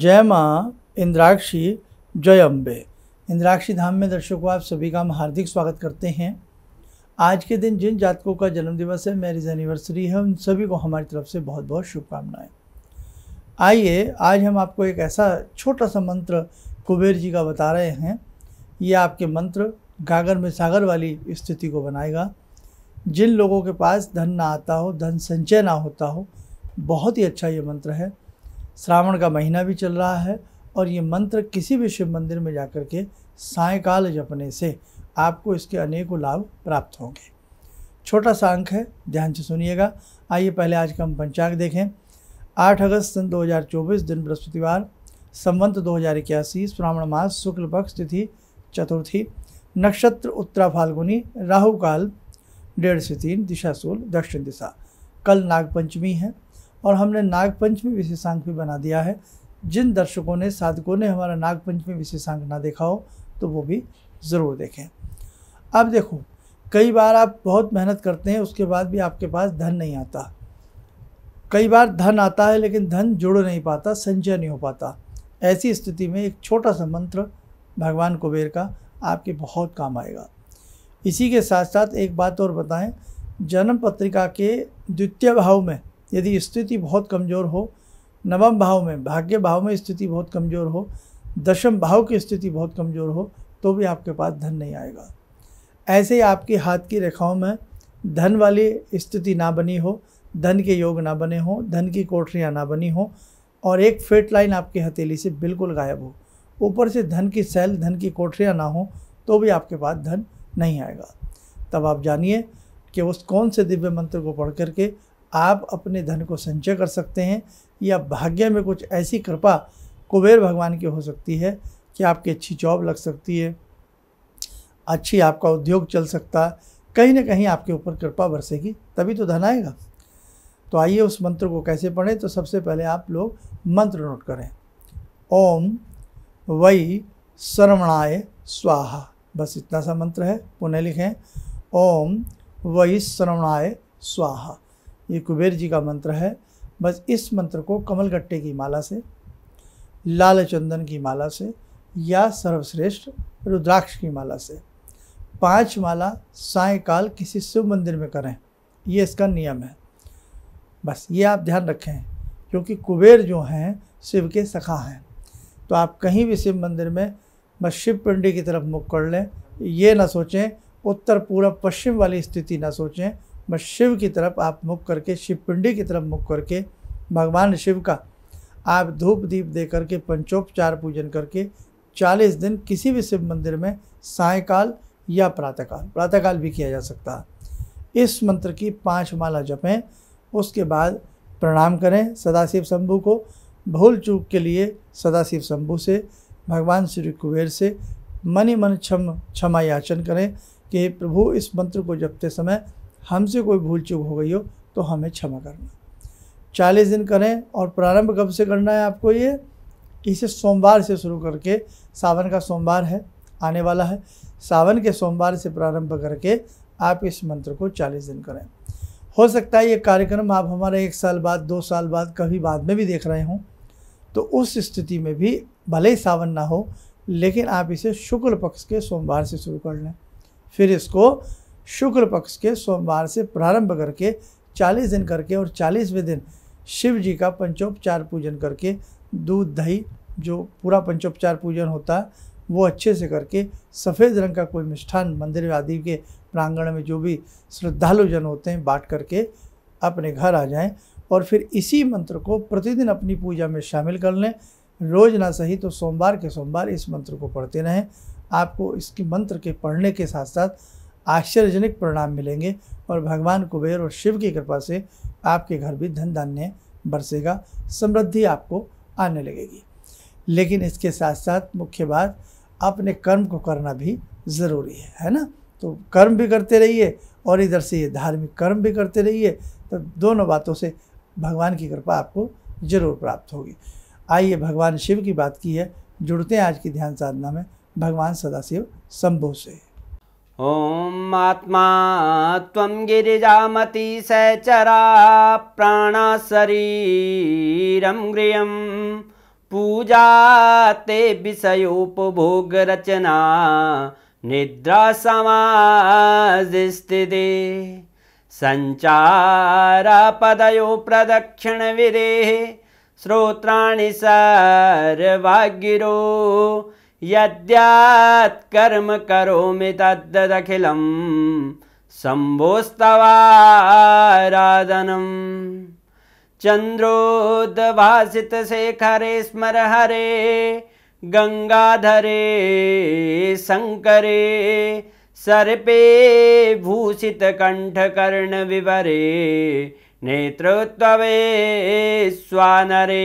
जय माँ इंद्राक्षी जय अम्बे इंद्राक्षी धाम में दर्शकों आप सभी का हम हार्दिक स्वागत करते हैं आज के दिन जिन जातकों का जन्मदिवस है मैरिज एनिवर्सरी है उन सभी को हमारी तरफ से बहुत बहुत शुभकामनाएं आइए आज हम आपको एक ऐसा छोटा सा मंत्र कुबेर जी का बता रहे हैं ये आपके मंत्र गागर में सागर वाली स्थिति को बनाएगा जिन लोगों के पास धन ना आता हो धन संचय ना होता हो बहुत ही अच्छा ये मंत्र है श्रावण का महीना भी चल रहा है और ये मंत्र किसी भी शिव मंदिर में जाकर के सायकाल जपने से आपको इसके अनेकों लाभ प्राप्त होंगे छोटा सा अंक है ध्यान से सुनिएगा आइए पहले आज का हम पंचांग देखें 8 अगस्त सन 2024 दिन बृहस्पतिवार संवंत दो हज़ार इक्यासी श्रावण मास शुक्ल पक्ष तिथि चतुर्थी नक्षत्र उत्तरा फाल्गुनी राहुकाल डेढ़ से तीन दिशा सूल दक्षिण दिशा कल नागपंचमी है और हमने नागपंचमी विशेषांक भी बना दिया है जिन दर्शकों ने साधकों ने हमारा नागपंचमी विशेषांक ना देखा हो तो वो भी ज़रूर देखें अब देखो कई बार आप बहुत मेहनत करते हैं उसके बाद भी आपके पास धन नहीं आता कई बार धन आता है लेकिन धन जुड़ नहीं पाता संचय नहीं हो पाता ऐसी स्थिति में एक छोटा सा मंत्र भगवान कुबेर का आपके बहुत काम आएगा इसी के साथ साथ एक बात और बताएं जन्म पत्रिका के द्वितीय भाव में यदि स्थिति बहुत कमज़ोर हो नवम भाव में भाग्य भाव में स्थिति बहुत कमज़ोर हो दशम भाव की स्थिति बहुत कमज़ोर हो तो भी आपके पास धन नहीं आएगा ऐसे ही आपके हाथ की रेखाओं में धन वाली स्थिति ना बनी हो धन के योग ना बने हों धन की कोठरियाँ ना बनी हों और एक फेट लाइन आपकी हथेली से बिल्कुल गायब हो ऊपर से धन की सेल धन की कोठरियाँ ना हों तो भी आपके पास धन नहीं आएगा तब आप जानिए कि उस कौन से दिव्य मंत्र को पढ़ करके आप अपने धन को संचय कर सकते हैं या भाग्य में कुछ ऐसी कृपा कुबेर भगवान की हो सकती है कि आपकी अच्छी जॉब लग सकती है अच्छी आपका उद्योग चल सकता कहीं ना कहीं आपके ऊपर कृपा बरसेगी तभी तो धन आएगा तो आइए उस मंत्र को कैसे पढ़ें तो सबसे पहले आप लोग मंत्र नोट करें ओम वई श्रवणाय स्वाहा बस इतना सा मंत्र है पुनः लिखें ओम वई श्रवणाय स्वाहा ये कुबेर जी का मंत्र है बस इस मंत्र को कमल गट्टे की माला से लाल चंदन की माला से या सर्वश्रेष्ठ रुद्राक्ष की माला से पांच माला सायकाल किसी शिव मंदिर में करें ये इसका नियम है बस ये आप ध्यान रखें क्योंकि कुबेर जो हैं शिव के सखा हैं तो आप कहीं भी शिव मंदिर में बस शिव पिंडी की तरफ मुख कर लें ये ना सोचें उत्तर पूर्व पश्चिम वाली स्थिति ना सोचें बस शिव की तरफ आप मुख करके शिवपिंडी की तरफ मुख करके भगवान शिव का आप धूप दीप दे करके पंचोपचार पूजन करके चालीस दिन किसी भी शिव मंदिर में सायकाल या प्रातःकाल प्रातःकाल भी किया जा सकता है इस मंत्र की पांच माला जपें उसके बाद प्रणाम करें सदाशिव शंभू को भूल चूक के लिए सदाशिव शंभू से भगवान श्री कुबेर से मनी मन क्षम क्षमा याचन करें कि प्रभु इस मंत्र को जपते समय हमसे कोई भूल चूक हो गई हो तो हमें क्षमा करना चालीस दिन करें और प्रारंभ कब से करना है आपको ये इसे सोमवार से शुरू करके सावन का सोमवार है आने वाला है सावन के सोमवार से प्रारंभ करके आप इस मंत्र को चालीस दिन करें हो सकता है ये कार्यक्रम आप हमारे एक साल बाद दो साल बाद कभी बाद में भी देख रहे हों तो उस स्थिति में भी भले ही सावन ना हो लेकिन आप इसे शुक्ल पक्ष के सोमवार से शुरू कर लें फिर इसको शुक्ल पक्ष के सोमवार से प्रारंभ करके 40 दिन करके और 40वें दिन शिव जी का पंचोपचार पूजन करके दूध दही जो पूरा पंचोपचार पूजन होता है वो अच्छे से करके सफ़ेद रंग का कोई मिष्ठान मंदिर आदि के प्रांगण में जो भी श्रद्धालु जन होते हैं बांट करके अपने घर आ जाएं और फिर इसी मंत्र को प्रतिदिन अपनी पूजा में शामिल कर लें रोज ना सही तो सोमवार के सोमवार इस मंत्र को पढ़ते रहें आपको इसके मंत्र के पढ़ने के साथ साथ आश्चर्यजनक परिणाम मिलेंगे और भगवान कुबेर और शिव की कृपा से आपके घर भी धन धान्य बरसेगा समृद्धि आपको आने लगेगी लेकिन इसके साथ साथ मुख्य बात अपने कर्म को करना भी ज़रूरी है है ना तो कर्म भी करते रहिए और इधर से ये धार्मिक कर्म भी करते रहिए तो दोनों बातों से भगवान की कृपा आपको जरूर प्राप्त होगी आइए भगवान शिव की बात की है जुड़ते हैं आज की ध्यान साधना में भगवान सदाशिव शंभो से ॐ आत्मा त्वं गिरिजामती सचरा प्राणाशरीरं गृहं पूजा ते विषयोपभोगरचना निद्रासमासिस्थिति सञ्चारपदयो प्रदक्षिणविदेः श्रोत्राणि सर्वागिरो कर्म करोमि तद्दखिलं शम्भोस्तवा चन्द्रोद्भासितशेखरे स्मरहरे स्मर हरे गङ्गाधरे शङ्करे सर्पे भूषितकण्ठकर्णविवरे नेत्रोत्तवे स्वानरे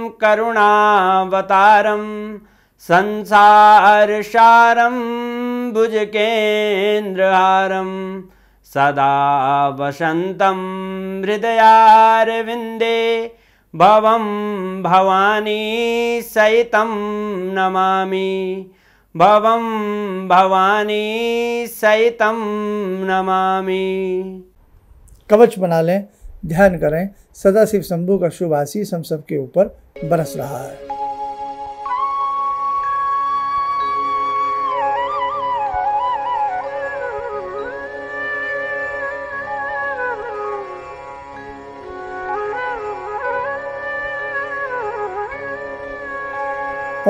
संसार करुणावतारं संसारसारं भुजकेन्द्रहारं सदा वसंत हृदयारविन्दे भव भवानी सहितं नमामि भवं भवानी सहितं नमा कवच बना लें ध्यान करें सदा शिव शंभु का शुभ आशीष हम सबके ऊपर बरस रहा है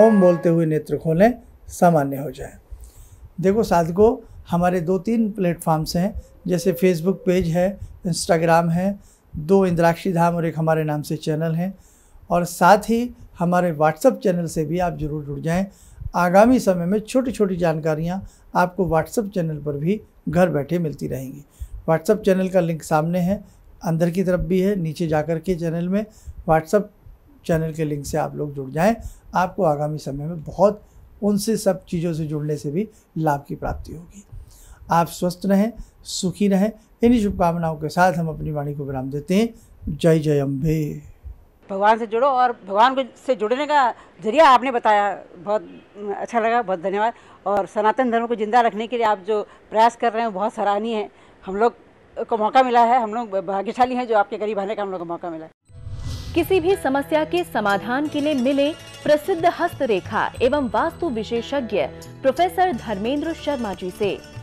ओम बोलते हुए नेत्र खोलें सामान्य हो जाए देखो साधको हमारे दो तीन प्लेटफॉर्म्स हैं जैसे फेसबुक पेज है इंस्टाग्राम है दो इंद्राक्षी धाम और एक हमारे नाम से चैनल हैं और साथ ही हमारे व्हाट्सअप चैनल से भी आप ज़रूर जुड़ जाएं आगामी समय में छोटी छोटी जानकारियाँ आपको व्हाट्सअप चैनल पर भी घर बैठे मिलती रहेंगी व्हाट्सअप चैनल का लिंक सामने है अंदर की तरफ भी है नीचे जाकर के चैनल में व्हाट्सअप चैनल के लिंक से आप लोग जुड़ जाएँ आपको आगामी समय में बहुत उनसे सब चीज़ों से जुड़ने से भी लाभ की प्राप्ति होगी आप स्वस्थ रहें सुखी रहें इन्हीं शुभकामनाओं के साथ हम अपनी वाणी को विराम देते हैं जय जय अम्बे भगवान से जुड़ो और भगवान को से जुड़ने का जरिया आपने बताया बहुत अच्छा लगा बहुत धन्यवाद और सनातन धर्म को जिंदा रखने के लिए आप जो प्रयास कर रहे हैं बहुत सराहनीय है हम लोग को मौका मिला है हम लोग भाग्यशाली हैं जो आपके करीब आने का हम लोग को मौका मिला है किसी भी समस्या के समाधान के लिए मिले प्रसिद्ध हस्तरेखा एवं वास्तु विशेषज्ञ प्रोफेसर धर्मेंद्र शर्मा जी ऐसी